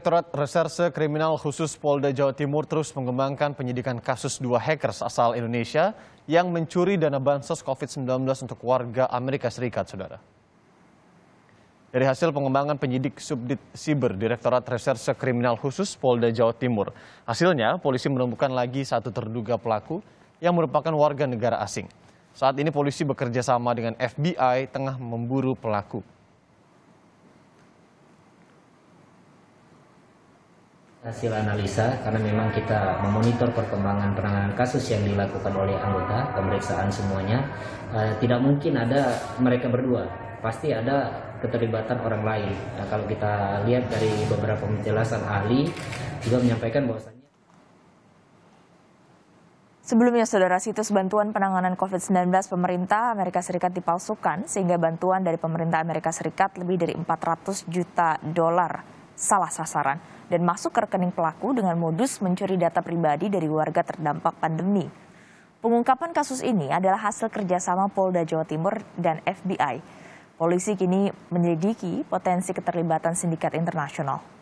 Direktorat Reserse Kriminal Khusus Polda Jawa Timur terus mengembangkan penyidikan kasus dua hackers asal Indonesia yang mencuri dana bansos COVID-19 untuk warga Amerika Serikat, Saudara. Dari hasil pengembangan penyidik Subdit Siber Direktorat Reserse Kriminal Khusus Polda Jawa Timur, hasilnya polisi menemukan lagi satu terduga pelaku yang merupakan warga negara asing. Saat ini polisi bekerja sama dengan FBI tengah memburu pelaku. hasil analisa karena memang kita memonitor perkembangan penanganan kasus yang dilakukan oleh anggota pemeriksaan semuanya eh, tidak mungkin ada mereka berdua pasti ada keterlibatan orang lain nah, kalau kita lihat dari beberapa penjelasan ahli juga menyampaikan bahwasannya. Sebelumnya, saudara situs bantuan penanganan COVID-19 pemerintah Amerika Serikat dipalsukan sehingga bantuan dari pemerintah Amerika Serikat lebih dari 400 juta dolar salah sasaran dan masuk ke rekening pelaku dengan modus mencuri data pribadi dari warga terdampak pandemi. Pengungkapan kasus ini adalah hasil kerjasama Polda Jawa Timur dan FBI. Polisi kini menyelidiki potensi keterlibatan sindikat internasional.